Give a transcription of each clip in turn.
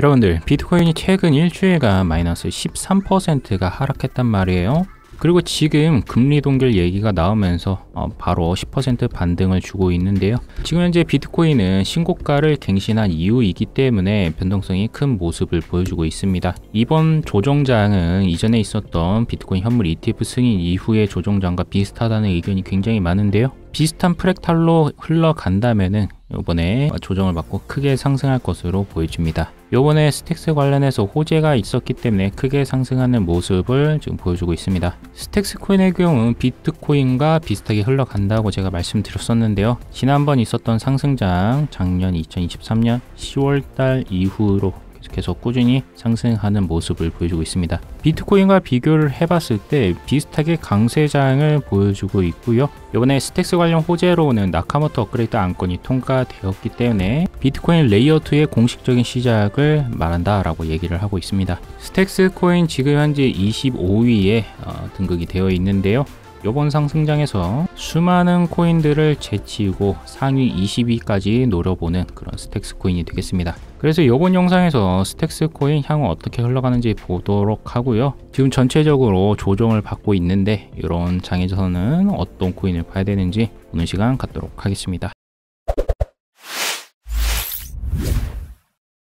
여러분들 비트코인이 최근 일주일간 마이너스 13%가 하락했단 말이에요 그리고 지금 금리 동결 얘기가 나오면서 어, 바로 10% 반등을 주고 있는데요 지금 현재 비트코인은 신고가를 갱신한 이후이기 때문에 변동성이 큰 모습을 보여주고 있습니다 이번 조정장은 이전에 있었던 비트코인 현물 ETF 승인 이후의 조정장과 비슷하다는 의견이 굉장히 많은데요 비슷한 프랙탈로 흘러간다면 은 이번에 조정을 받고 크게 상승할 것으로 보여집니다 요번에 스택스 관련해서 호재가 있었기 때문에 크게 상승하는 모습을 지금 보여주고 있습니다. 스택스 코인의 경우 비트코인과 비슷하게 흘러간다고 제가 말씀드렸었는데요. 지난번 있었던 상승장 작년 2023년 10월달 이후로 계속 꾸준히 상승하는 모습을 보여주고 있습니다. 비트코인과 비교를 해봤을 때 비슷하게 강세장을 보여주고 있고요. 이번에 스택스 관련 호재로는 나카모토 업그레이드 안건이 통과되었기 때문에 비트코인 레이어2의 공식적인 시작을 말한다 라고 얘기를 하고 있습니다. 스택스 코인 지금 현재 25위에 어, 등극이 되어 있는데요. 이번 상승장에서 수많은 코인들을 제치고 상위 20위까지 노려보는 그런 스택스 코인이 되겠습니다. 그래서 이번 영상에서 스택스 코인 향후 어떻게 흘러가는지 보도록 하고요. 지금 전체적으로 조정을 받고 있는데 이런 장에서는 어떤 코인을 봐야 되는지 오늘 시간 갖도록 하겠습니다.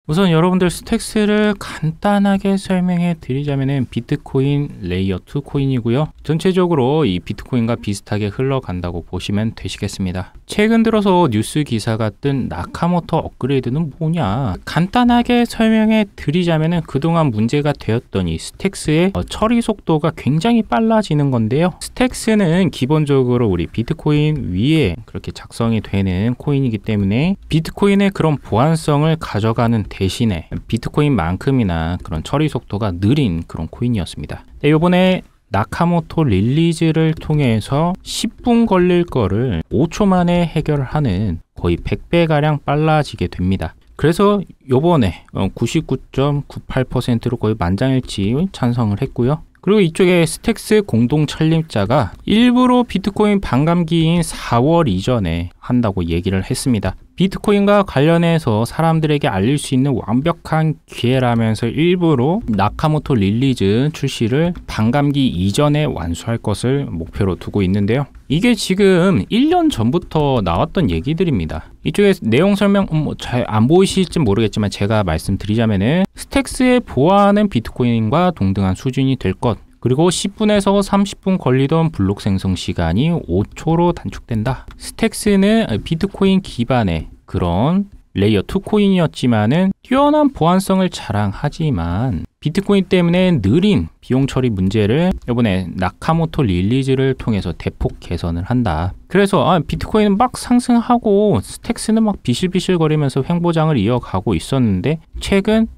우선 여러분들 스택스를 간단하게 설명해 드리자면 비트코인 레이어 2 코인이고요. 전체적으로 이 비트코인과 비슷하게 흘러간다고 보시면 되시겠습니다. 최근 들어서 뉴스 기사가 뜬 나카모토 업그레이드는 뭐냐? 간단하게 설명해 드리자면 그동안 문제가 되었던 이 스택스의 어, 처리 속도가 굉장히 빨라지는 건데요. 스택스는 기본적으로 우리 비트코인 위에 그렇게 작성이 되는 코인이기 때문에 비트코인의 그런 보안성을 가져가는 대신에 비트코인만큼이나 그런 처리 속도가 느린 그런 코인이었습니다. 네, 요번에 나카모토 릴리즈를 통해서 10분 걸릴 거를 5초 만에 해결하는 거의 100배가량 빨라지게 됩니다. 그래서 요번에 99.98%로 어, 거의 만장일치 찬성을 했고요. 그리고 이쪽에 스택스 공동 창림자가 일부러 비트코인 반감기인 4월 이전에 한다고 얘기를 했습니다. 비트코인과 관련해서 사람들에게 알릴 수 있는 완벽한 기회라면서 일부러 나카모토 릴리즈 출시를 반감기 이전에 완수할 것을 목표로 두고 있는데요. 이게 지금 1년 전부터 나왔던 얘기들입니다. 이쪽에 내용 설명 음, 뭐잘안 보이실지 모르겠지만 제가 말씀드리자면스택스에 보안은 비트코인과 동등한 수준이 될 것. 그리고 10분에서 30분 걸리던 블록 생성 시간이 5초로 단축된다. 스택스는 비트코인 기반의 그런 레이어 2 코인이었지만은 뛰어난 보안성을 자랑하지만 비트코인 때문에 느린 비용 처리 문제를 이번에 나카모토 릴리즈를 통해서 대폭 개선을 한다. 그래서 아, 비트코인은 막 상승하고 스택스는 막 비실비실거리면서 횡보장을 이어가고 있었는데 최근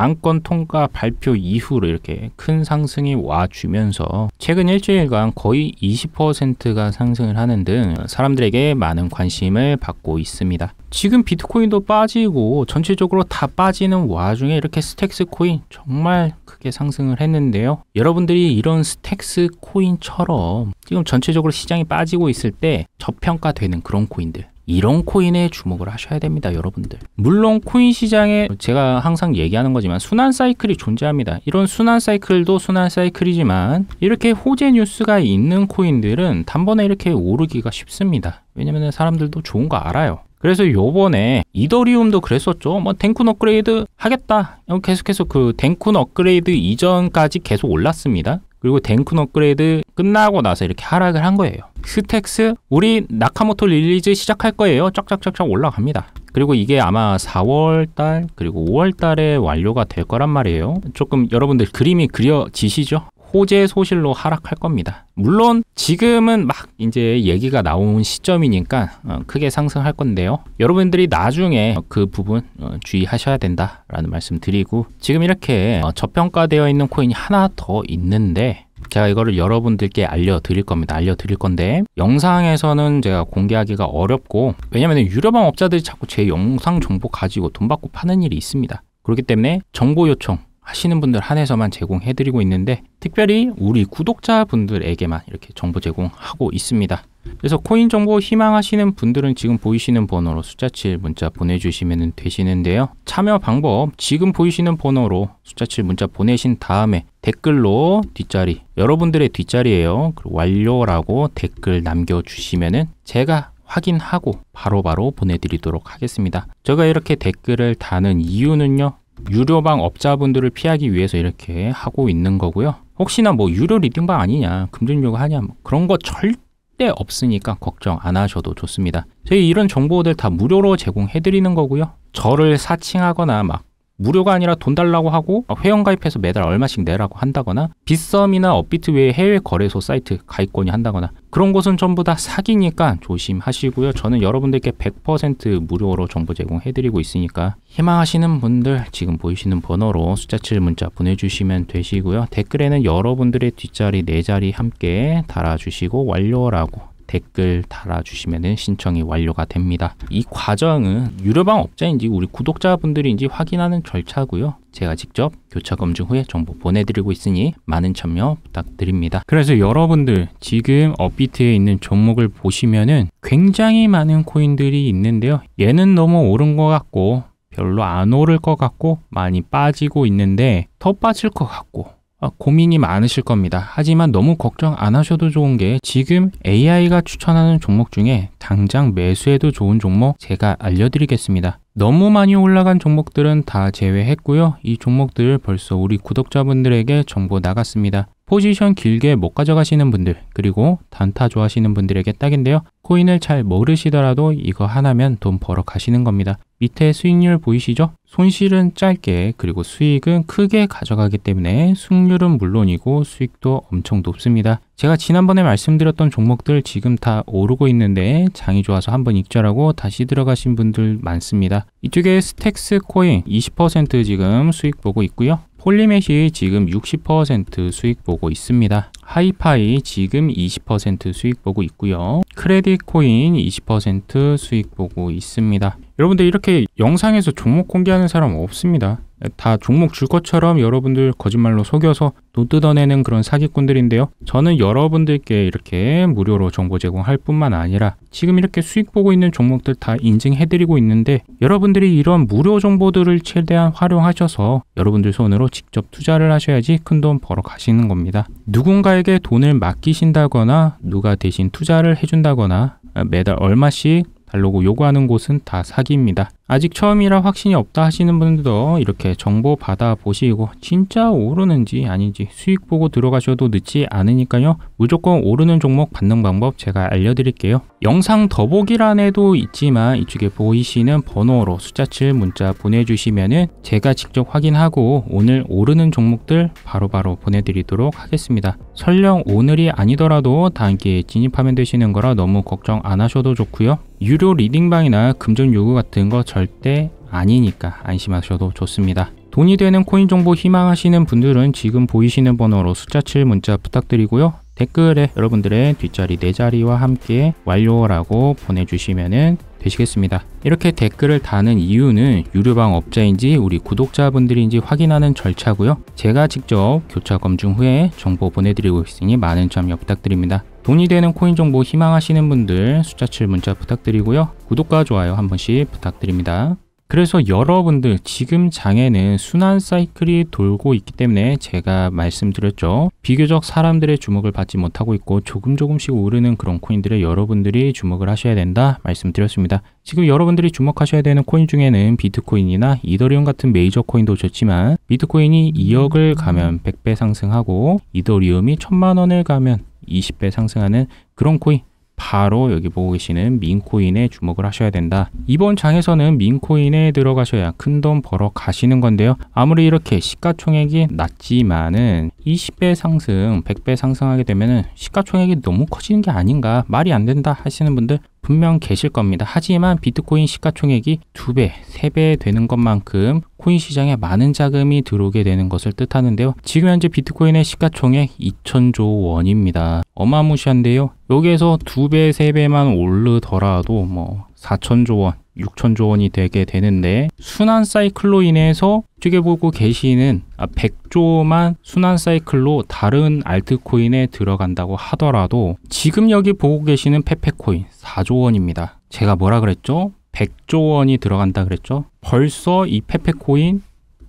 안건 통과 발표 이후로 이렇게 큰 상승이 와주면서 최근 일주일간 거의 20%가 상승을 하는 등 사람들에게 많은 관심을 받고 있습니다. 지금 비트코인도 빠지고 전체적으로 다 빠지는 와중에 이렇게 스택스 코인 정말 크게 상승을 했는데요. 여러분들이 이런 스택스 코인처럼 지금 전체적으로 시장이 빠지고 있을 때 저평가되는 그런 코인들 이런 코인에 주목을 하셔야 됩니다 여러분들 물론 코인 시장에 제가 항상 얘기하는 거지만 순환 사이클이 존재합니다 이런 순환 사이클도 순환 사이클이지만 이렇게 호재 뉴스가 있는 코인들은 단번에 이렇게 오르기가 쉽습니다 왜냐면 사람들도 좋은 거 알아요 그래서 요번에 이더리움도 그랬었죠 뭐 댕쿤 업그레이드 하겠다 계속해서 그 댕쿤 업그레이드 이전까지 계속 올랐습니다 그리고 덴쿤 업그레이드 끝나고 나서 이렇게 하락을 한 거예요. 스택스 우리 나카모토 릴리즈 시작할 거예요. 쫙쫙쫙쫙 올라갑니다. 그리고 이게 아마 4월 달 그리고 5월 달에 완료가 될 거란 말이에요. 조금 여러분들 그림이 그려지시죠? 호재 소실로 하락할 겁니다. 물론 지금은 막 이제 얘기가 나온 시점이니까 어, 크게 상승할 건데요. 여러분들이 나중에 그 부분 어, 주의하셔야 된다라는 말씀 드리고 지금 이렇게 어, 저평가되어 있는 코인이 하나 더 있는데 제가 이거를 여러분들께 알려드릴 겁니다. 알려드릴 건데 영상에서는 제가 공개하기가 어렵고 왜냐면 유료방 업자들이 자꾸 제 영상 정보 가지고 돈 받고 파는 일이 있습니다. 그렇기 때문에 정보 요청 하시는 분들 한해서만 제공해드리고 있는데 특별히 우리 구독자분들에게만 이렇게 정보 제공하고 있습니다. 그래서 코인 정보 희망하시는 분들은 지금 보이시는 번호로 숫자 7 문자 보내주시면 되시는데요. 참여 방법 지금 보이시는 번호로 숫자 7 문자 보내신 다음에 댓글로 뒷자리 여러분들의 뒷자리예요. 그리고 완료라고 댓글 남겨주시면 제가 확인하고 바로바로 바로 보내드리도록 하겠습니다. 제가 이렇게 댓글을 다는 이유는요. 유료방 업자분들을 피하기 위해서 이렇게 하고 있는 거고요. 혹시나 뭐 유료 리딩방 아니냐, 금전료가 하냐, 뭐 그런 거 절대 없으니까 걱정 안 하셔도 좋습니다. 저희 이런 정보들 다 무료로 제공해드리는 거고요. 저를 사칭하거나 막 무료가 아니라 돈 달라고 하고 회원 가입해서 매달 얼마씩 내라고 한다거나 빗썸이나 업비트 외에 해외 거래소 사이트 가입권이 한다거나 그런 곳은 전부 다 사기니까 조심하시고요. 저는 여러분들께 100% 무료로 정보 제공해드리고 있으니까 희망하시는 분들 지금 보이시는 번호로 숫자 7 문자 보내주시면 되시고요. 댓글에는 여러분들의 뒷자리, 내자리 네 함께 달아주시고 완료라고 댓글 달아주시면 신청이 완료가 됩니다. 이 과정은 유료방 업자인지 우리 구독자분들인지 확인하는 절차고요. 제가 직접 교차 검증 후에 정보 보내드리고 있으니 많은 참여 부탁드립니다. 그래서 여러분들 지금 업비트에 있는 종목을 보시면은 굉장히 많은 코인들이 있는데요. 얘는 너무 오른 것 같고 별로 안 오를 것 같고 많이 빠지고 있는데 더 빠질 것 같고 아, 고민이 많으실 겁니다. 하지만 너무 걱정 안 하셔도 좋은 게 지금 AI가 추천하는 종목 중에 당장 매수해도 좋은 종목 제가 알려드리겠습니다. 너무 많이 올라간 종목들은 다 제외했고요. 이 종목들 벌써 우리 구독자분들에게 정보 나갔습니다. 포지션 길게 못 가져가시는 분들 그리고 단타 좋아하시는 분들에게 딱인데요. 코인을 잘 모르시더라도 이거 하나면 돈 벌어 가시는 겁니다. 밑에 수익률 보이시죠? 손실은 짧게 그리고 수익은 크게 가져가기 때문에 수익률은 물론이고 수익도 엄청 높습니다. 제가 지난번에 말씀드렸던 종목들 지금 다 오르고 있는데 장이 좋아서 한번 익절하고 다시 들어가신 분들 많습니다. 이쪽에 스택스 코인 20% 지금 수익 보고 있고요. 폴리넷이 지금 60% 수익 보고 있습니다. 하이파이 지금 20% 수익 보고 있고요. 크레딧 코인 20% 수익 보고 있습니다. 여러분들 이렇게 영상에서 종목 공개하는 사람 없습니다. 다 종목 줄 것처럼 여러분들 거짓말로 속여서 돈 뜯어내는 그런 사기꾼들인데요. 저는 여러분들께 이렇게 무료로 정보 제공할 뿐만 아니라 지금 이렇게 수익 보고 있는 종목들 다 인증해드리고 있는데 여러분들이 이런 무료 정보들을 최대한 활용하셔서 여러분들 손으로 직접 투자를 하셔야지 큰 돈 벌어 가시는 겁니다. 누군가에게 돈을 맡기신다거나 누가 대신 투자를 해준다거나 매달 얼마씩 달라고 요구하는 곳은 다 사기입니다. 아직 처음이라 확신이 없다 하시는 분들도 이렇게 정보 받아보시고 진짜 오르는지 아닌지 수익 보고 들어가셔도 늦지 않으니까요. 무조건 오르는 종목 받는 방법 제가 알려드릴게요. 영상 더보기란에도 있지만 이쪽에 보이시는 번호로 숫자 7 문자 보내주시면 은 제가 직접 확인하고 오늘 오르는 종목들 바로바로 바로 보내드리도록 하겠습니다. 설령 오늘이 아니더라도 다음 기회에 진입하면 되시는 거라 너무 걱정 안 하셔도 좋고요. 유료 리딩방이나 금전 요구 같은 거절 절대 아니니까 안심하셔도 좋습니다. 돈이 되는 코인 정보 희망하시는 분들은 지금 보이시는 번호로 숫자 7 문자 부탁드리고요. 댓글에 여러분들의 뒷자리 네 자리와 함께 완료라고 보내주시면 되시겠습니다. 이렇게 댓글을 다는 이유는 유료방 업자인지 우리 구독자분들인지 확인하는 절차고요. 제가 직접 교차 검증 후에 정보 보내드리고 있으니 많은 참여 부탁드립니다. 돈이 되는 코인 정보 희망하시는 분들 숫자 7 문자 부탁드리고요. 구독과 좋아요 한 번씩 부탁드립니다. 그래서 여러분들 지금 장에는 순환 사이클이 돌고 있기 때문에 제가 말씀드렸죠. 비교적 사람들의 주목을 받지 못하고 있고 조금 조금씩 오르는 그런 코인들에 여러분들이 주목을 하셔야 된다 말씀드렸습니다. 지금 여러분들이 주목하셔야 되는 코인 중에는 비트코인이나 이더리움 같은 메이저 코인도 좋지만 비트코인이 2억을 가면 100배 상승하고 이더리움이 1000만 원을 가면 20배 상승하는 그런 코인 바로 여기 보고 계시는 민코인에 주목을 하셔야 된다. 이번 장에서는 민코인에 들어가셔야 큰 돈 벌어 가시는 건데요. 아무리 이렇게 시가총액이 낮지만은 20배 상승, 100배 상승하게 되면은 시가총액이 너무 커지는 게 아닌가 말이 안 된다 하시는 분들 분명 계실 겁니다. 하지만 비트코인 시가총액이 2배, 3배 되는 것만큼 코인 시장에 많은 자금이 들어오게 되는 것을 뜻하는데요. 지금 현재 비트코인의 시가총액 2천조 원입니다. 어마무시한데요. 여기에서 2배, 3배만 오르더라도 뭐 4천조 원, 6천조 원이 되게 되는데 순환 사이클로 인해서 어떻게 보고 계시는 100조만 순환 사이클로 다른 알트코인에 들어간다고 하더라도 지금 여기 보고 계시는 페페코인 4조 원입니다. 제가 뭐라 그랬죠? 100조 원이 들어간다 그랬죠? 벌써 이 페페코인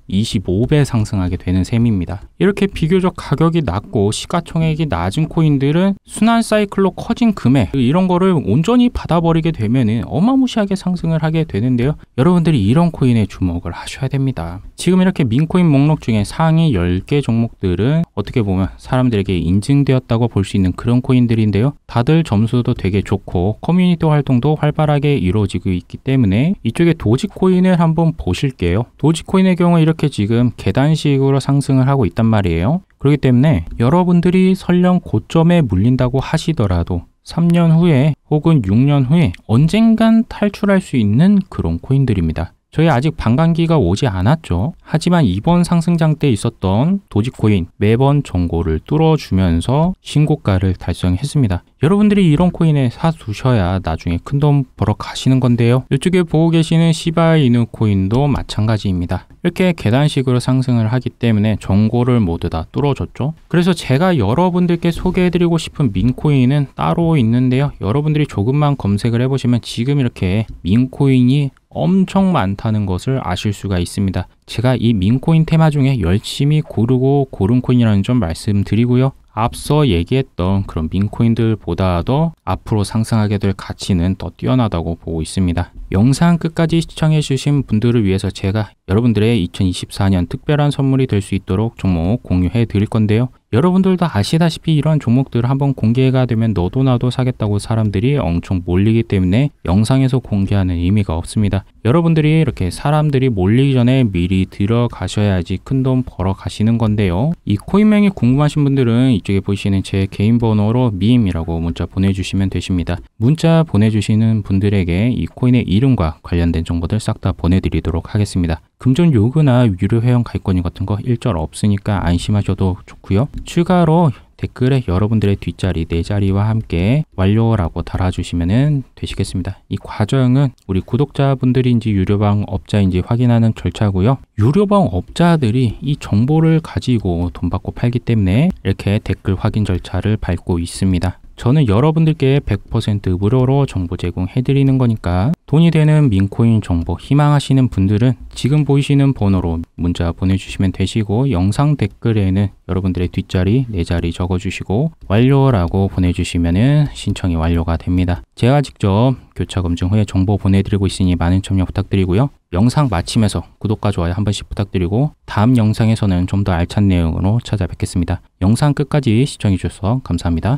25배 상승하게 되는 셈입니다. 이렇게 비교적 가격이 낮고 시가총액이 낮은 코인들은 순환 사이클로 커진 금액 이런 거를 온전히 받아버리게 되면 어마무시하게 상승을 하게 되는데요. 여러분들이 이런 코인에 주목을 하셔야 됩니다. 지금 이렇게 민코인 목록 중에 상위 10개 종목들은 어떻게 보면 사람들에게 인증되었다고 볼 수 있는 그런 코인들인데요. 다들 점수도 되게 좋고 커뮤니티 활동도 활발하게 이루어지고 있기 때문에 이쪽에 도지코인을 한번 보실게요. 도지코인의 경우 이렇게 이렇게 지금 계단식으로 상승을 하고 있단 말이에요. 그렇기 때문에 여러분들이 설령 고점에 물린다고 하시더라도 3년 후에 혹은 6년 후에 언젠간 탈출할 수 있는 그런 코인들입니다. 저희 아직 반감기가 오지 않았죠. 하지만 이번 상승장 때 있었던 도지코인 매번 정고를 뚫어주면서 신고가를 달성했습니다. 여러분들이 이런 코인에 사두셔야 나중에 큰 돈 벌어 가시는 건데요. 이쪽에 보고 계시는 시바이누 코인도 마찬가지입니다. 이렇게 계단식으로 상승을 하기 때문에 정고를 모두 다 뚫어줬죠. 그래서 제가 여러분들께 소개해드리고 싶은 민코인은 따로 있는데요. 여러분들이 조금만 검색을 해보시면 지금 이렇게 민코인이 엄청 많다는 것을 아실 수가 있습니다. 제가 이 민코인 테마 중에 열심히 고르고 고른 코인이라는 점 말씀드리고요. 앞서 얘기했던 그런 민코인들보다 도 앞으로 상승하게 될 가치는 더 뛰어나다고 보고 있습니다. 영상 끝까지 시청해주신 분들을 위해서 제가 여러분들의 2024년 특별한 선물이 될 수 있도록 종목 공유해 드릴 건데요. 여러분들도 아시다시피 이런 종목들을 한번 공개가 되면 너도 나도 사겠다고 사람들이 엄청 몰리기 때문에 영상에서 공개하는 의미가 없습니다. 여러분들이 이렇게 사람들이 몰리기 전에 미리 들어가셔야지 큰 돈 벌어 가시는 건데요. 이 코인명이 궁금하신 분들은 이쪽에 보시는 제 개인 번호로 미임이라고 문자 보내주시면 되십니다. 문자 보내주시는 분들에게 이 코인의 이름과 관련된 정보들 싹 다 보내드리도록 하겠습니다. 금전 요구나 유료 회원 가입권 같은 거 일절 없으니까 안심하셔도 좋고요. 추가로 댓글에 여러분들의 뒷자리, 내 자리와 함께 완료라고 달아주시면 되시겠습니다. 이 과정은 우리 구독자분들인지 유료방 업자인지 확인하는 절차고요. 유료방 업자들이 이 정보를 가지고 돈 받고 팔기 때문에 이렇게 댓글 확인 절차를 밟고 있습니다. 저는 여러분들께 100% 무료로 정보 제공해드리는 거니까 돈이 되는 민코인 정보 희망하시는 분들은 지금 보이시는 번호로 문자 보내주시면 되시고 영상 댓글에는 여러분들의 뒷자리, 내 자리 적어주시고 완료라고 보내주시면 신청이 완료가 됩니다. 제가 직접 교차 검증 후에 정보 보내드리고 있으니 많은 참여 부탁드리고요. 영상 마침에서 구독과 좋아요 한 번씩 부탁드리고 다음 영상에서는 좀 더 알찬 내용으로 찾아뵙겠습니다. 영상 끝까지 시청해주셔서 감사합니다.